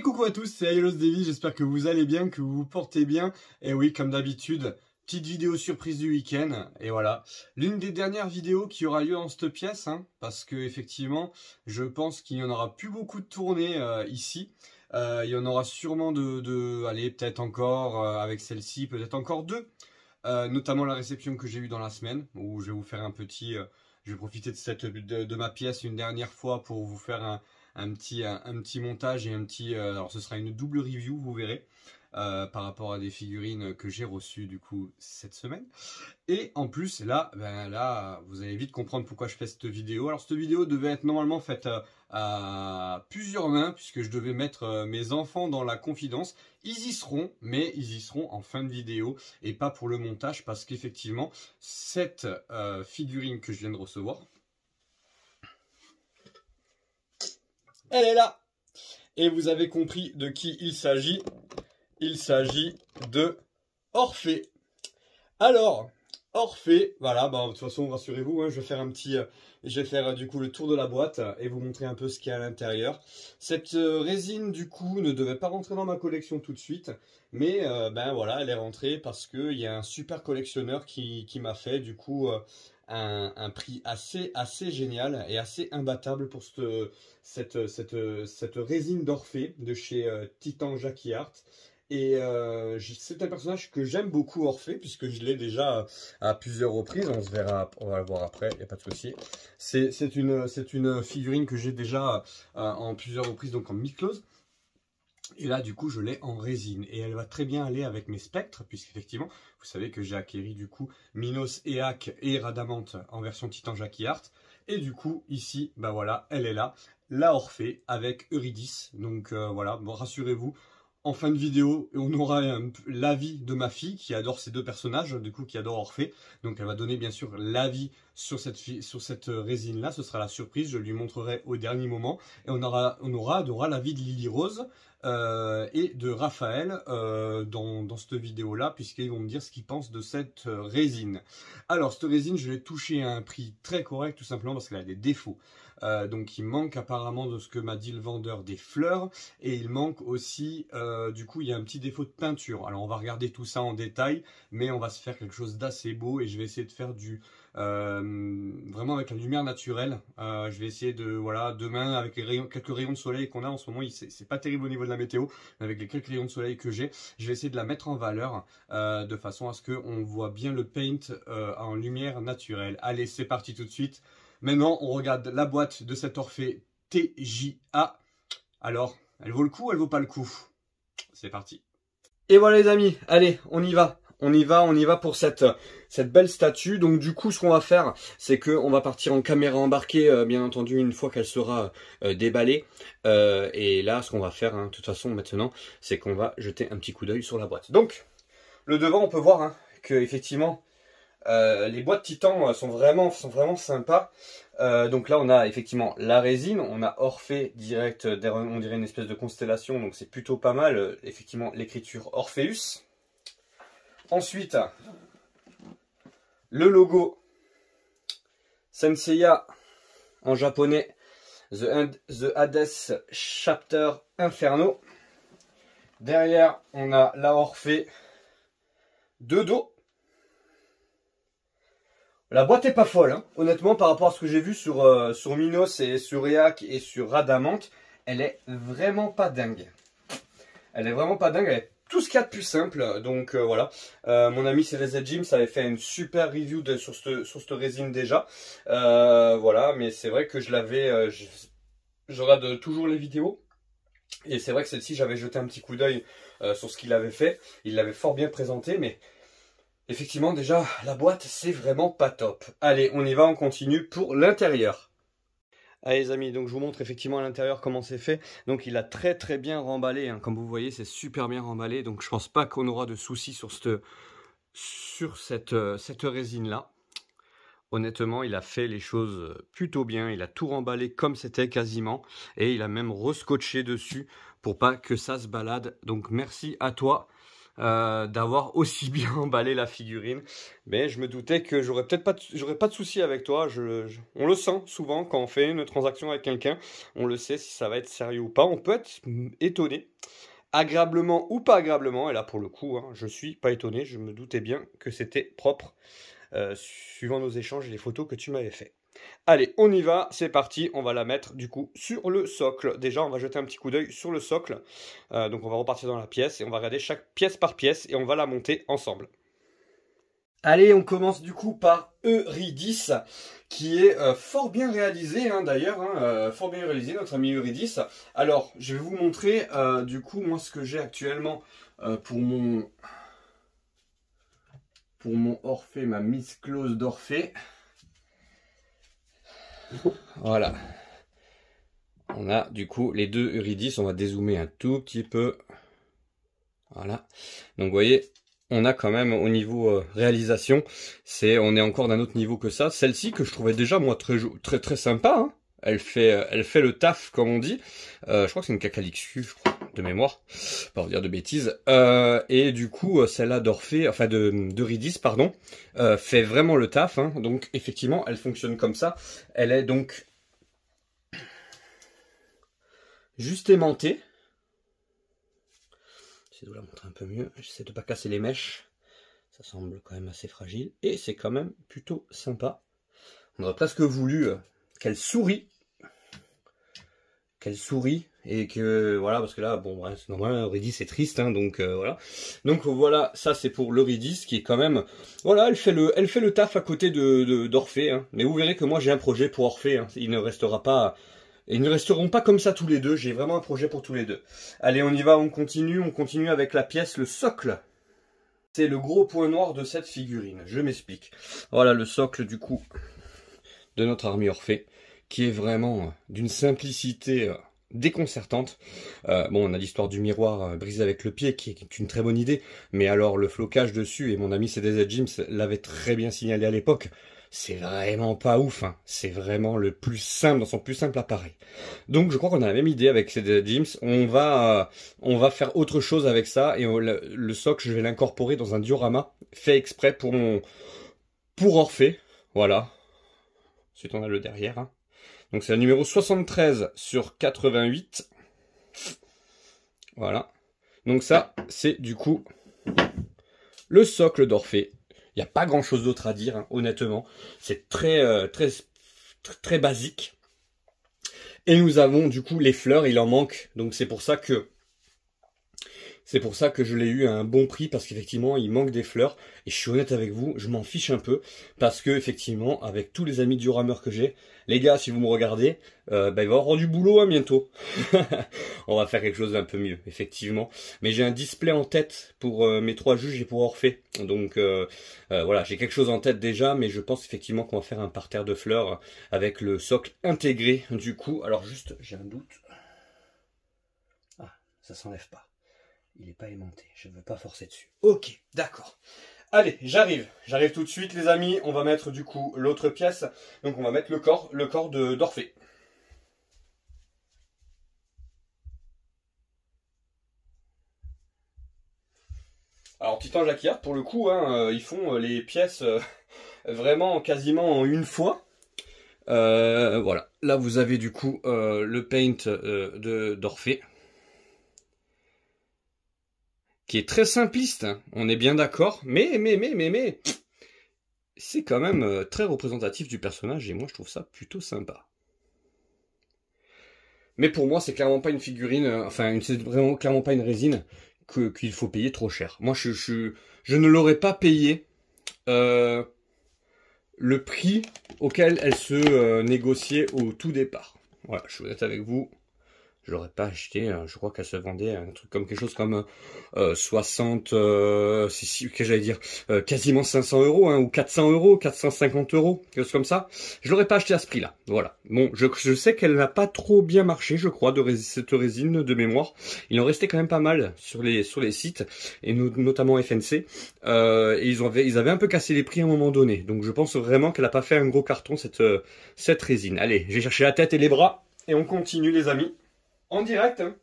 coucou à tous, c'est Ayolos j'espère que vous allez bien, que vous vous portez bien. Et oui, comme d'habitude, petite vidéo surprise du week-end, et voilà. L'une des dernières vidéos qui aura lieu dans cette pièce, hein, parce que effectivement, je pense qu'il n'y en aura plus beaucoup de tournées euh, ici. Euh, il y en aura sûrement de, de allez, peut-être encore euh, avec celle-ci, peut-être encore deux. notamment la réception que j'ai eue dans la semaine, où je vais vous faire un petit... je vais profiter de, cette, de ma pièce une dernière fois pour vous faire un, un petit, un, petit montage et un petit... Euh, alors ce sera une double review, vous verrez. Euh, par rapport à des figurines que j'ai reçues du coup cette semaine. Et en plus là, ben là, vous allez vite comprendre pourquoi je fais cette vidéo. Alors cette vidéo devait être normalement faite euh, à, plusieurs mains puisque je devais mettre mes enfants dans la confidence. Ils y seront, mais ils y seront en fin de vidéo et pas pour le montage parce qu'effectivement cette figurine que je viens de recevoir, Elle est là. Et vous avez compris de qui il s'agit. Il s'agit de Orphée. Alors, Orphée, voilà, bah, de toute façon, rassurez-vous, hein, je vais faire un petit, euh, je vais faire euh, du coup le tour de la boîte et vous montrer un peu ce qu'il y a à l'intérieur. Cette euh, résine, du coup, ne devait pas rentrer dans ma collection tout de suite, mais ben voilà, elle est rentrée parce qu'il y a un super collectionneur qui m'a fait, du coup, un, prix assez, assez génial et assez imbattable pour cette, cette, résine d'Orphée de chez euh, Titan Jackie Art. Et euh, c'est un personnage que j'aime beaucoup Orphée, puisque je l'ai déjà à, plusieurs reprises, on se verra, on va le voir après, il n'y a pas de souci. C'est une, une figurine que j'ai déjà euh, en plusieurs reprises, donc en mi-close. Et là, du coup, je l'ai en résine. Et elle va très bien aller avec mes spectres, effectivement, vous savez que j'ai acquéri du coup Minos et et Radamante en version Titan Jackie Hart. Et du coup, ici, bah voilà, elle est là, la Orphée avec Eurydice. Donc euh, voilà, rassurez-vous, en fin de vidéo, on aura l'avis de ma fille qui adore ces deux personnages, du coup qui adore Orphée. Donc elle va donner bien sûr l'avis sur cette, sur cette euh, résine-là. Ce sera la surprise, je lui montrerai au dernier moment. Et on aura, on aura, aura l'avis de Lily Rose euh, et de Raphaël euh, dans, dans, cette vidéo-là, puisqu'ils vont me dire ce qu'ils pensent de cette euh, résine. Alors, cette résine, je l'ai touchée à un prix très correct, tout simplement parce qu'elle a des défauts. Euh, donc il manque apparemment de ce que m'a dit le vendeur des fleurs et il manque aussi, euh, du coup il y a un petit défaut de peinture. Alors on va regarder tout ça en détail, mais on va se faire quelque chose d'assez beau et je vais essayer de faire du euh, vraiment avec la lumière naturelle. je vais essayer de voilà demain avec les quelques rayons de soleil qu'on a en ce moment, c'est pas terrible au niveau de la météo, mais avec les quelques rayons de soleil que j'ai, je vais essayer de la mettre en valeur de façon à ce qu'on voit bien le paint en lumière naturelle. Allez c'est parti tout de suite. Maintenant, on regarde la boîte de cet Orphée TJA. Alors, elle vaut le coup, elle vaut pas le coup C'est parti. Et voilà les amis, allez, on y va on y va, on y va pour cette cette belle statue. Donc du coup, ce qu'on va faire, c'est qu'on va partir en caméra embarquée, euh, bien entendu, une fois qu'elle sera euh, déballée. Euh, et là, ce qu'on va faire, hein, de toute façon, maintenant, c'est qu'on va jeter un petit coup d'œil sur la boîte. Donc, le devant, on peut voir hein, qu'effectivement, euh, les boîtes Titan euh, sont vraiment, sont vraiment sympas. Euh, donc là, on a effectivement la résine, on a Orphée direct, on dirait une espèce de constellation, donc c'est plutôt pas mal. effectivement, l'écriture Orpheus. Ensuite, le logo Senseiya en japonais, The, The Hades Chapter Inferno. Derrière, on a la Orphée de dos la boîte est pas folle, hein. honnêtement, par rapport à ce que j'ai vu sur, euh, sur Minos et sur Reac et sur Radamante, elle est vraiment pas dingue. Elle est vraiment pas dingue, elle est tout ce qu'il y a de plus simple, donc euh, voilà. Euh, mon ami CDZ Jim, ça avait fait une super review de, sur, cette, résine déjà. voilà, mais c'est vrai que je l'avais... Je, regarde toujours les vidéos, et c'est vrai que celle-ci, j'avais jeté un petit coup d'œil sur ce qu'il avait fait. Il l'avait fort bien présenté, mais Effectivement, déjà, la boîte, c'est vraiment pas top. Allez, on y va, on continue pour l'intérieur. Allez les amis, donc je vous montre effectivement à l'intérieur comment c'est fait. Donc il a très très bien remballé, hein. comme vous voyez c'est super bien remballé, donc je pense pas qu'on aura de soucis sur cette, sur cette, euh, cette résine là. Honnêtement, il a fait les choses plutôt bien, il a tout remballé comme c'était quasiment, et il a même rescotché dessus pour pas que ça se balade. Donc merci à toi euh, d'avoir aussi bien emballé la figurine. Mais je me doutais que j'aurais peut-être pas, j'aurais pas de souci avec toi. Je, on le sent souvent quand on fait une transaction avec quelqu'un. On le sait si ça va être sérieux ou pas. On peut être étonné, agréablement ou pas agréablement. Et là, pour le coup, hein, je suis pas étonné. Je me doutais bien que c'était propre, euh, suivant nos échanges et les photos que tu m'avais fait. Allez, on y va, c'est parti, on va la mettre du coup sur le socle. Déjà, on va jeter un petit coup d'œil sur le socle. Euh, donc on va repartir dans la pièce et on va regarder chaque pièce par pièce et on va la monter ensemble. Allez, on commence du coup par Eurydice, qui est euh, fort bien réalisé hein, d'ailleurs, hein, euh, fort bien réalisé notre ami Eurydice. Alors, je vais vous montrer du coup moi ce que j'ai actuellement pour mon pour mon Orphée, ma mise close d'Orphée. Voilà. On a du coup les deux uridis. On va dézoomer un tout petit peu. Voilà. Donc vous voyez, on a quand même au niveau euh, réalisation, c'est on est encore d'un autre niveau que ça. Celle-ci que je trouvais déjà moi très très très sympa. Hein. Elle fait euh, elle fait le taf comme on dit. Euh, je crois que c'est une Cacalyx je de mémoire, pas dire de bêtises. Euh, et du coup, euh, celle-là d'Orphée, enfin de, de Ridis, pardon, euh, fait vraiment le taf. Hein. Donc effectivement, elle fonctionne comme ça. Elle est donc juste aimantée. C'est de la montrer un peu mieux. J'essaie de pas casser les mèches. Ça semble quand même assez fragile. Et c'est quand même plutôt sympa. On aurait presque voulu qu'elle sourit, Qu'elle sourit, et que voilà parce que là bon c'est normal Ridis c'est triste hein, donc euh, voilà donc voilà ça c'est pour le qui est quand même voilà elle fait le elle fait le taf à côté de d'Orphée hein. mais vous verrez que moi j'ai un projet pour Orphée hein. il ne restera pas ils ne resteront pas comme ça tous les deux j'ai vraiment un projet pour tous les deux allez on y va on continue on continue avec la pièce le socle c'est le gros point noir de cette figurine je m'explique voilà le socle du coup de notre armée Orphée qui est vraiment euh, d'une simplicité euh, déconcertante. Euh, bon, on a l'histoire du miroir euh, brisé avec le pied, qui est une très bonne idée, mais alors le flocage dessus, et mon ami CDZ Jim l'avait très bien signalé à l'époque, c'est vraiment pas ouf, hein. c'est vraiment le plus simple dans son plus simple appareil. Donc je crois qu'on a la même idée avec CDZ James. on va, euh, on va faire autre chose avec ça, et le, socle, soc, je vais l'incorporer dans un diorama fait exprès pour mon... pour Orphée, voilà. Ensuite on a le derrière, hein. Donc c'est un numéro 73 sur 88. Voilà. Donc ça, c'est du coup le socle d'Orphée. Il n'y a pas grand chose d'autre à dire, hein, honnêtement. C'est très, euh, très, très basique. Et nous avons du coup les fleurs, il en manque. Donc c'est pour ça que c'est pour ça que je l'ai eu à un bon prix parce qu'effectivement, il manque des fleurs. Et je suis honnête avec vous, je m'en fiche un peu parce que effectivement, avec tous les amis du rameur que j'ai, les gars, si vous me regardez, bah, il va avoir du boulot hein, bientôt. On va faire quelque chose d'un peu mieux, effectivement. Mais j'ai un display en tête pour euh, mes trois juges et pour Orphée. Donc euh, voilà, j'ai quelque chose en tête déjà, mais je pense effectivement qu'on va faire un parterre de fleurs avec le socle intégré du coup. Alors juste, j'ai un doute. Ah, ça s'enlève pas. Il n'est pas aimanté, je ne veux pas forcer dessus. Ok, d'accord. Allez, j'arrive. J'arrive tout de suite, les amis. On va mettre du coup l'autre pièce. Donc on va mettre le corps, le corps de d'Orphée. Alors Titan Jacquard pour le coup, hein, euh, ils font euh, les pièces euh, vraiment quasiment en une fois. voilà. Là, vous avez du coup le paint d'Orphée qui est très simpliste, hein. on est bien d'accord, mais, mais, mais, mais, mais, c'est quand même euh, très représentatif du personnage, et moi je trouve ça plutôt sympa. Mais pour moi, c'est clairement pas une figurine, euh, enfin, c'est vraiment clairement pas une résine qu'il faut payer trop cher. Moi, je, je, ne l'aurais pas payé euh, le prix auquel elle se négociait au tout départ. Voilà, je suis honnête avec vous je l'aurais pas acheté. je crois qu'elle se vendait un truc comme quelque chose comme 60, euh, euh, euh, si, que j'allais dire, quasiment 500 euros, hein, ou 400 euros, 450 euros, quelque chose comme ça. Je l'aurais pas acheté à ce prix-là. Voilà. Bon, je, sais qu'elle n'a pas trop bien marché, je crois, de résine, cette résine de mémoire. Il en restait quand même pas mal sur les sur les sites et notamment FNC. ils avaient ils avaient un peu cassé les prix à un moment donné. Donc je pense vraiment qu'elle a pas fait un gros carton cette cette résine. Allez, j'ai cherché la tête et les bras et on continue les amis en direct. Hein.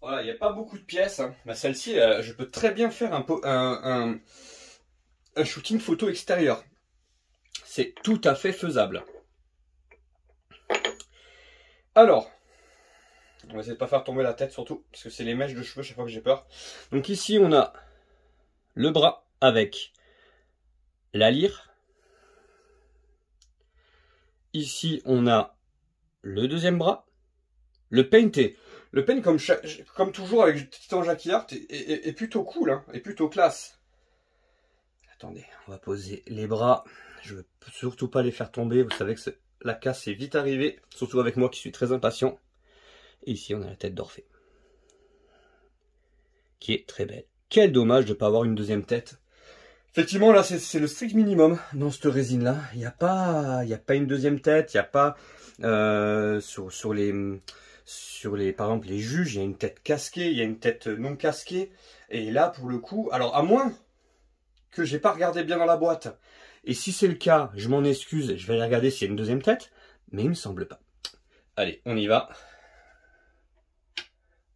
Voilà, il n'y a pas beaucoup de pièces. Mais hein. bah, Celle-ci, euh, je peux très bien faire un, un, shooting photo extérieur. C'est tout à fait faisable. Alors, on va essayer de pas faire tomber la tête surtout, parce que c'est les mèches de cheveux chaque fois que j'ai peur. Donc ici, on a le bras avec la lyre. Ici, on a le deuxième bras, le painté. Le paint, comme, toujours avec le Titan Jackie Hart, est, plutôt cool, hein, est plutôt classe. Attendez, on va poser les bras. Je ne veux surtout pas les faire tomber. Vous savez que la casse est vite arrivée, surtout avec moi qui suis très impatient. Et ici, on a la tête d'Orphée, qui est très belle. Quel dommage de ne pas avoir une deuxième tête. Effectivement, là, c'est le strict minimum dans cette résine-là. Il n'y a, pas, a pas une deuxième tête, il n'y a pas... Euh, sur, les, sur les, par exemple, les juges, il y a une tête casquée, il y a une tête non casquée. Et là, pour le coup, alors à moins que j'ai pas regardé bien dans la boîte. Et si c'est le cas, je m'en excuse, je vais aller regarder s'il y a une deuxième tête. Mais il me semble pas. Allez, on y va.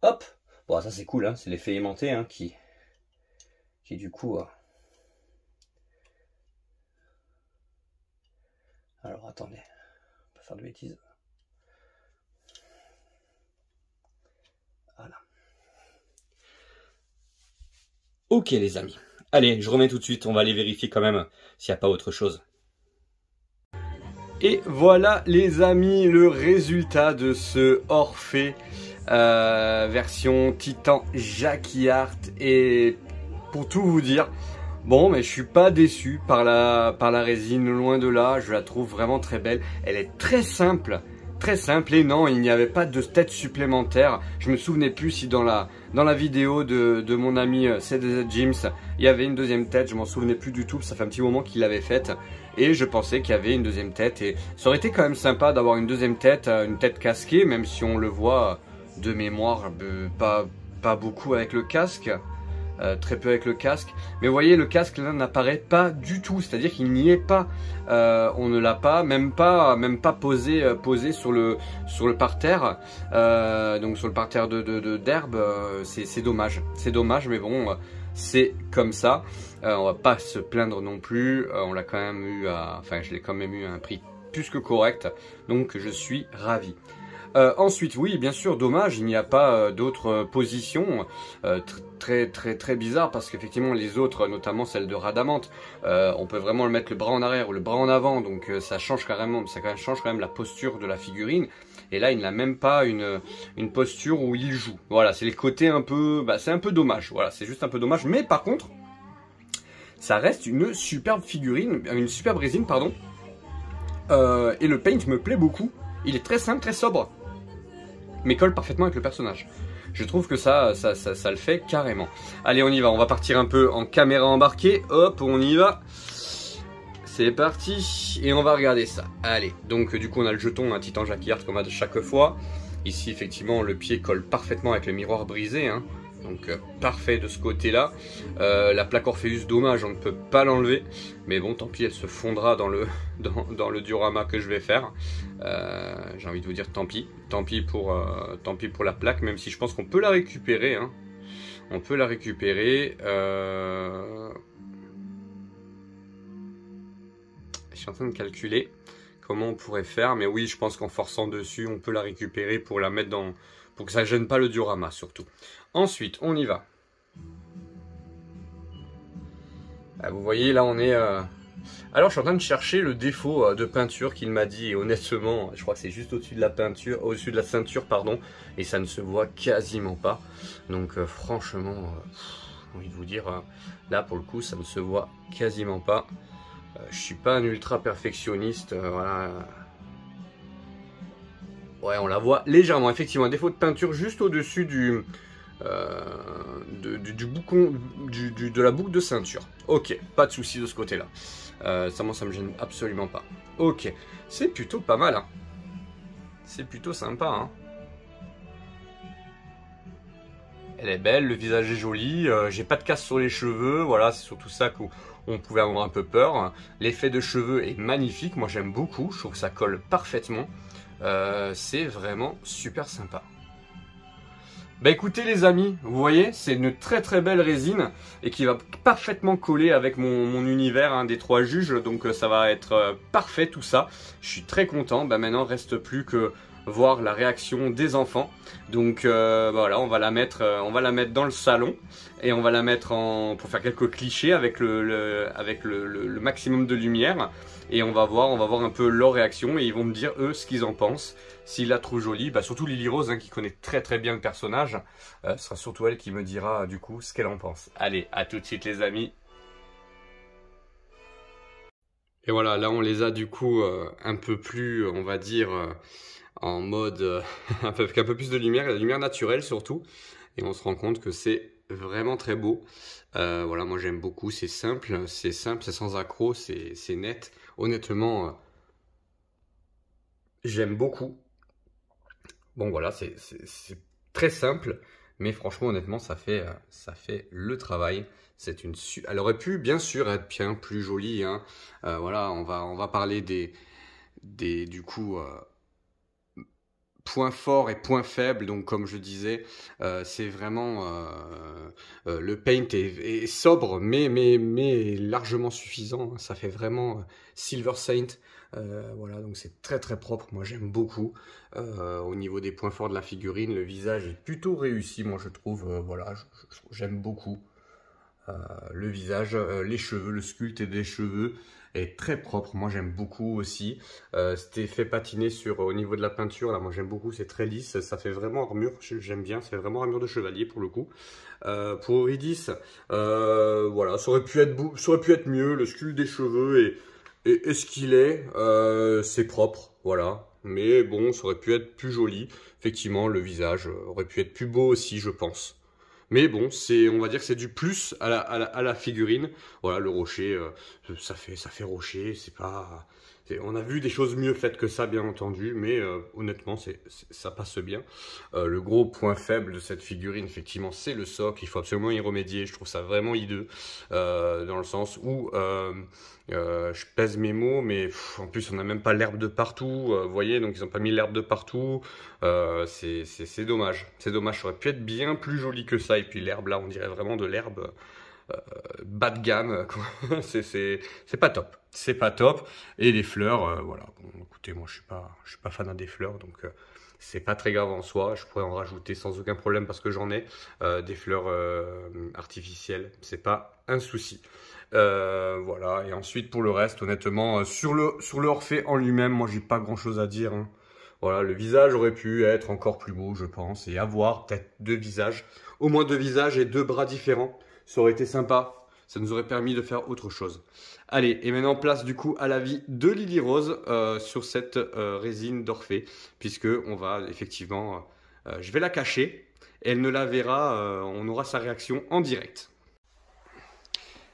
Hop Bon, ça c'est cool, hein, c'est l'effet aimanté hein, qui, du coup euh, Alors attendez, On pas faire de bêtises. Voilà. Ok les amis. Allez, je remets tout de suite, on va aller vérifier quand même s'il n'y a pas autre chose. Et voilà les amis, le résultat de ce Orphée euh, version Titan Jackie Hart et pour tout vous dire. Bon, mais je suis pas déçu par la, par la résine, loin de là, je la trouve vraiment très belle. Elle est très simple, très simple, et non, il n'y avait pas de tête supplémentaire. Je me souvenais plus si dans la, dans la vidéo de, mon ami CDZ euh, James, il y avait une deuxième tête, je m'en souvenais plus du tout, ça fait un petit moment qu'il l'avait faite, et je pensais qu'il y avait une deuxième tête, et ça aurait été quand même sympa d'avoir une deuxième tête, euh, une tête casquée, même si on le voit euh, de mémoire, pas, pas beaucoup avec le casque. Euh, très peu avec le casque. Mais vous voyez, le casque là n'apparaît pas du tout, c'est-à-dire qu'il n'y est pas. Euh, on ne l'a pas, même pas, même pas posé, euh, posé sur le sur le parterre, donc sur le parterre de d'herbe. c'est dommage, c'est dommage, mais bon, c'est comme ça. on va pas se plaindre non plus. on l'a quand même eu, enfin, je l'ai quand même eu à un prix plus que correct. Donc je suis ravi. Euh, ensuite, oui, bien sûr, dommage, il n'y a pas euh, d'autres euh, positions. très très très bizarre parce qu'effectivement les autres, notamment celle de Radamante, on peut vraiment le mettre le bras en arrière ou le bras en avant, donc ça change carrément, ça change quand même la posture de la figurine. Et là, il n'a même pas une, une posture où il joue. Voilà, c'est les côtés un peu, bah, c'est un peu dommage. Voilà, c'est juste un peu dommage. Mais par contre, ça reste une superbe figurine, une superbe résine, pardon. et le paint me plaît beaucoup. Il est très simple, très sobre mais colle parfaitement avec le personnage. Je trouve que ça, ça, ça, le fait carrément. Allez, on y va, on va partir un peu en caméra embarquée. Hop, on y va. C'est parti, et on va regarder ça. Allez, donc du coup on a le jeton, un titan qu'on a de chaque fois. Ici, effectivement, le pied colle parfaitement avec le miroir brisé. Hein donc euh, parfait de ce côté-là. Euh, la plaque Orpheus, dommage, on ne peut pas l'enlever, mais bon, tant pis, elle se fondra dans le, dans, le diorama que je vais faire. Euh, j'ai envie de vous dire tant pis, tant pis pour, tant pis pour la plaque, même si je pense qu'on peut la récupérer. Hein. On peut la récupérer. Je suis en train de calculer comment on pourrait faire, mais oui, je pense qu'en forçant dessus, on peut la récupérer pour la mettre dans pour que ça gêne pas le diorama surtout. Ensuite, on y va. Ah, vous voyez, là on est... Euh, Alors je suis en train de chercher le défaut euh, de peinture qu'il m'a dit, et honnêtement, je crois que c'est juste au-dessus de la peinture, au-dessus de la ceinture, pardon, et ça ne se voit quasiment pas. Donc euh, franchement, j'ai envie de vous dire, là pour le coup, ça ne se voit quasiment pas. je suis pas un ultra perfectionniste, voilà Ouais, on la voit légèrement, effectivement. Un défaut de peinture juste au-dessus du, euh, du, boucon, de la boucle de ceinture. Ok, pas de souci de ce côté-là. Euh, ça, moi, ça me gêne absolument pas. Ok, c'est plutôt pas mal. Hein. C'est plutôt sympa. Hein. Elle est belle, le visage est joli, euh, j'ai pas de casse sur les cheveux, voilà, c'est surtout ça qu'on pouvait avoir un peu peur. L'effet de cheveux est magnifique, moi j'aime beaucoup, je trouve que ça colle parfaitement. Euh, c'est vraiment super sympa. Bah écoutez les amis, vous voyez, c'est une très très belle résine et qui va parfaitement coller avec mon, mon univers hein, des trois juges, donc euh, ça va être euh, parfait tout ça. Je suis très content, bah maintenant reste plus que voir la réaction des enfants. Donc euh, voilà, on va la mettre, euh, on va la mettre dans le salon et on va la mettre en pour faire quelques clichés avec le, maximum de lumière et on va voir, on va voir un peu leur réaction et ils vont me dire eux ce qu'ils en pensent. S'ils la trouvent jolie, bah, surtout Lily Rose hein, qui connaît très très bien le personnage, euh, ce sera surtout elle qui me dira du coup ce qu'elle en pense. Allez, à tout de suite les amis. Et voilà, là on les a du coup un peu plus, on va dire, en mode euh, avec un peu plus de lumière, la lumière naturelle surtout. Et on se rend compte que c'est vraiment très beau. Euh, voilà, moi j'aime beaucoup, c'est simple, c'est simple, c'est sans accro, c'est net. Honnêtement, euh, j'aime beaucoup. Bon voilà, c'est très simple, mais franchement honnêtement ça fait, ça fait le travail. C'est une su Elle aurait pu bien sûr être bien plus jolie. Hein. voilà, on va, on va parler des, des du coup point fort et point faible. Donc, comme je disais, euh, c'est vraiment euh, euh, le paint est, sobre, mais, mais, mais largement suffisant. Ça fait vraiment Silver Saint. voilà, donc c'est très très propre. Moi, j'aime beaucoup. au niveau des points forts de la figurine, le visage est plutôt réussi. Moi, je trouve. voilà, j'aime beaucoup le visage, les cheveux, le sculpte des cheveux est très propre. Moi, j'aime beaucoup aussi. Euh, C'était fait patiner sur au niveau de la peinture. Là, moi, j'aime beaucoup. C'est très lisse. Ça fait vraiment armure. J'aime bien. C'est vraiment armure de chevalier pour le coup. Euh, pour Oridis, euh, voilà, ça aurait pu être pu être mieux. Le sculpte des cheveux et, et, ce qu'il est, euh, c'est propre. Voilà, mais bon, ça aurait pu être plus joli. Effectivement, le visage aurait pu être plus beau aussi, je pense. Mais bon, c'est, on va dire que c'est du plus à la, figurine. Voilà, le rocher, euh, ça, fait, ça fait rocher, c'est pas... On a vu des choses mieux faites que ça, bien entendu, mais euh, honnêtement, ça passe bien. Euh, le gros point faible de cette figurine, effectivement, c'est le socle. Il faut absolument y remédier. Je trouve ça vraiment hideux, dans le sens où je pèse mes mots, mais en plus, on n'a même pas l'herbe de partout. vous voyez, donc ils n'ont pas mis l'herbe de partout. c'est dommage. C'est dommage. Ça aurait pu être bien plus joli que ça, et puis l'herbe, là, on dirait vraiment de l'herbe euh, bas de gamme. c'est pas top. C'est pas top. Et les fleurs, euh, voilà. écoutez, moi, je suis pas, je suis pas fan des fleurs, donc euh, c'est pas très grave en soi, je pourrais en rajouter sans aucun problème parce que j'en ai des fleurs artificielles, c'est pas un souci. voilà, et ensuite pour le reste, honnêtement, sur le, sur le en lui-même, moi j'ai pas grand chose à dire. Hein. Voilà, le visage aurait pu être encore plus beau, je pense, et avoir peut-être deux visages, au moins deux visages et deux bras différents. Ça aurait été sympa, ça nous aurait permis de faire autre chose. Allez, et maintenant place du coup à l'avis de Lily Rose euh, sur cette euh, résine d'Orphée, puisque on va effectivement, euh, je vais la cacher, elle ne la verra, on aura sa réaction en direct.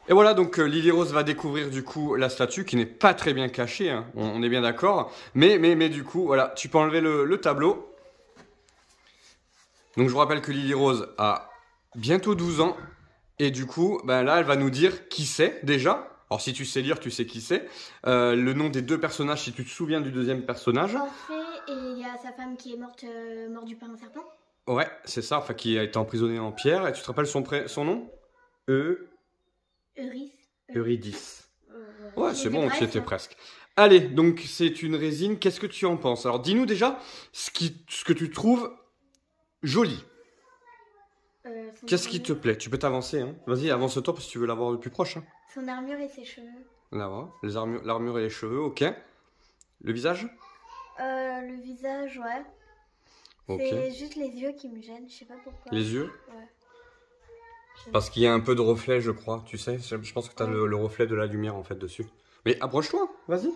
Et voilà, donc euh, Lily Rose va découvrir du coup la statue qui n'est pas très bien cachée, hein. on, est bien d'accord. Mais, mais, mais du coup, voilà, tu peux enlever le, tableau. Donc je vous rappelle que Lily Rose a bientôt 12 ans. Et du coup, ben là, elle va nous dire qui c'est déjà. Alors si tu sais lire, tu sais qui c'est. Euh, le nom des deux personnages, si tu te souviens du deuxième personnage. et il y a sa femme qui est morte, euh, morte du pain un serpent. Ouais, c'est ça, enfin qui a été emprisonnée en pierre. Et tu te rappelles son, son nom E. Eurydice. Eurydice. Euh, ouais, c'est bon, c'était hein. presque. Allez, donc c'est une résine. Qu'est-ce que tu en penses Alors, dis-nous déjà ce, qui, ce que tu trouves joli. Euh, Qu'est-ce qui te plaît Tu peux t'avancer. Hein. Vas-y, avance-toi parce que tu veux l'avoir le plus proche. Hein. Son armure et ses cheveux. Là-bas, l'armure et les cheveux, ok. Le visage euh, Le visage, ouais. C'est juste les yeux qui me gênent, je sais pas pourquoi. Les yeux Ouais. Parce qu'il y a un peu de reflet, je crois, tu sais. Je pense que tu as le, reflet de la lumière, en fait, dessus. Mais approche-toi, vas-y.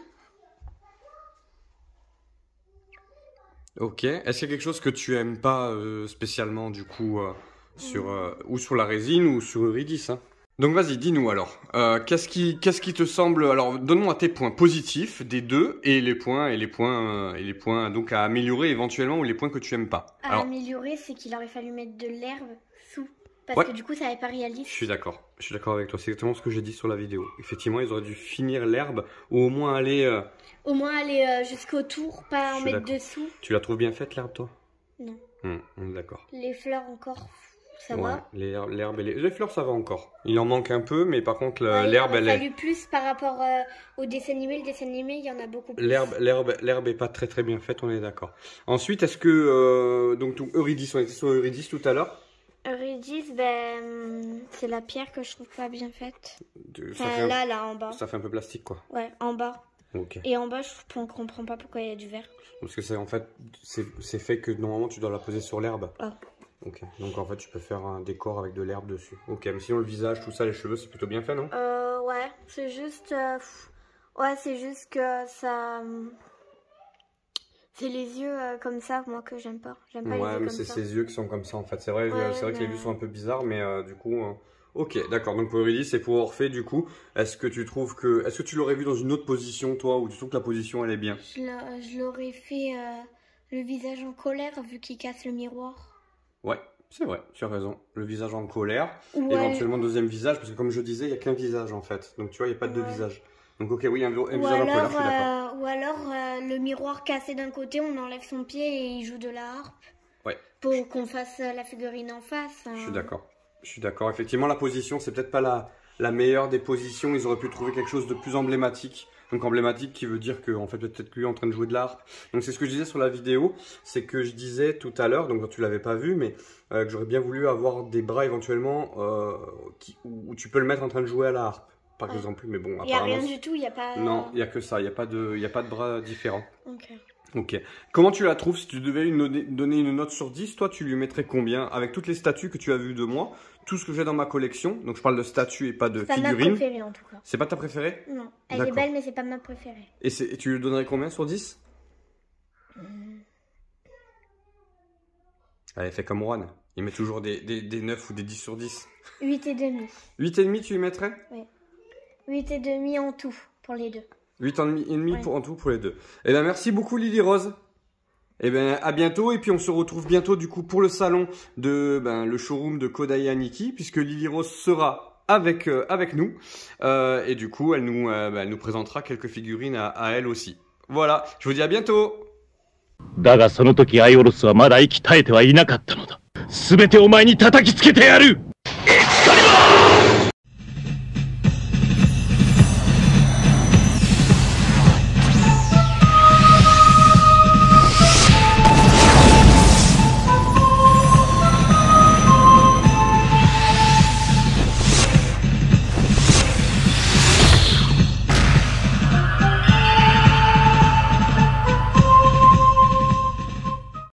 Ok. Est-ce qu'il y a quelque chose que tu aimes pas euh, spécialement, du coup, euh, sur, euh. ou sur la résine ou sur Eurydice hein donc vas-y, dis-nous alors, qu'est-ce qui, qui, te semble, alors donne-moi tes points positifs des deux et les points et les points et les points donc à améliorer éventuellement ou les points que tu aimes pas. À améliorer, c'est qu'il aurait fallu mettre de l'herbe parce que du coup, ça n'avait pas réaliste. Je suis d'accord. Je suis d'accord avec toi. C'est exactement ce que j'ai dit sur la vidéo. Effectivement, ils auraient dû finir l'herbe ou au moins aller. Euh, au moins aller euh, jusqu'au tour, pas en mettre dessous. Tu la trouves bien faite, l'herbe, toi Non. Hum, on est d'accord. Les fleurs encore. Ça va L'herbe et les... fleurs, ça va encore. Il en manque un peu, mais par contre, l'herbe, elle est. plus par rapport euh, au dessin animé. Le dessin animé, il y en a beaucoup plus. L'herbe est pas très très bien faite, on est d'accord. Ensuite, est-ce que. donc, Eurydice, on était sur Eurydice tout à l'heure. Rudis, ben, c'est la pierre que je trouve pas bien faite. De, là, là, en bas. Ça fait un peu plastique, quoi. Ouais, en bas. Et en bas, je ne comprends pas pourquoi il y a du verre. Parce que c'est en fait, c'est fait que normalement, tu dois la poser sur l'herbe. Ah. donc en fait, tu peux faire un décor avec de l'herbe dessus. Ok, mais sinon, le visage, tout ça, les cheveux, c'est plutôt bien fait, non Euh, ouais, c'est juste... Euh, ouais, c'est juste que ça... C'est les yeux euh, comme ça, moi, que j'aime pas. J'aime pas ouais, les yeux mais c'est ses yeux qui sont comme ça, en fait. C'est vrai, c'est vrai que les yeux bah sont un peu bizarres, mais euh, du coup... Hein. Ok, d'accord. Donc pour Eurydice c'est pour Orphée, du coup, est-ce que tu trouves que... Est-ce que tu l'aurais vu dans une autre position, toi, ou tu trouves que la position, elle est bien Je l'aurais fait euh, le visage en colère, vu qu'il casse le miroir. Ouais, c'est vrai, tu as raison. Le visage en colère, éventuellement deuxième visage, parce que comme je disais, il n'y a qu'un visage, en fait. Donc tu vois, il n'y a pas de deux visages. Donc ok, oui, un, euh, ou, alors, euh, le miroir cassé d'un côté, on enlève son pied et il joue de la harpe. Ouais. Pour qu'on fasse euh, la figurine en face. Hein. Je suis d'accord. Je suis d'accord. Effectivement, la position, c'est peut-être pas la, meilleure des positions. Ils auraient pu trouver quelque chose de plus emblématique. Donc emblématique qui veut dire que en fait peut-être lui est en train de jouer de l'harpe. Donc c'est ce que je disais sur la vidéo, c'est que je disais tout à l'heure, donc tu l'avais pas vu, mais que j'aurais bien voulu avoir des bras éventuellement où tu peux le mettre en train de jouer à la harpe mais bon. Il n'y a rien du tout, il n'y a pas. Non, il n'y a que ça, il n'y a, pas de, a pas de bras différents. Ok. Ok. Comment tu la trouves Si tu devais une, donner une note sur 10, toi, tu lui mettrais combien Avec toutes les statues que tu as vues de moi, tout ce que j'ai dans ma collection, donc je parle de statues et pas de figurines. C'est pas en tout cas. C'est pas ta préférée Non. Elle est belle, mais c'est pas ma préférée. Et, tu lui donnerais combien sur 10 Elle euh. fait comme Juan. Il met toujours des, des, 9 ou des 10 sur 10. et demi tu lui mettrais Oui. 8 et demi en tout pour les deux. 8 et demi, en tout pour les deux. Et eh bien, merci beaucoup Lily Rose. Eh bien, à bientôt. Et puis, on se retrouve bientôt, du coup, pour le salon de ben, le showroom de Kodai Aniki, puisque Lily Rose sera avec, euh, avec nous. Euh, et du coup, elle nous, euh, ben, nous présentera quelques figurines à, elle aussi. Voilà. Je vous dis à bientôt.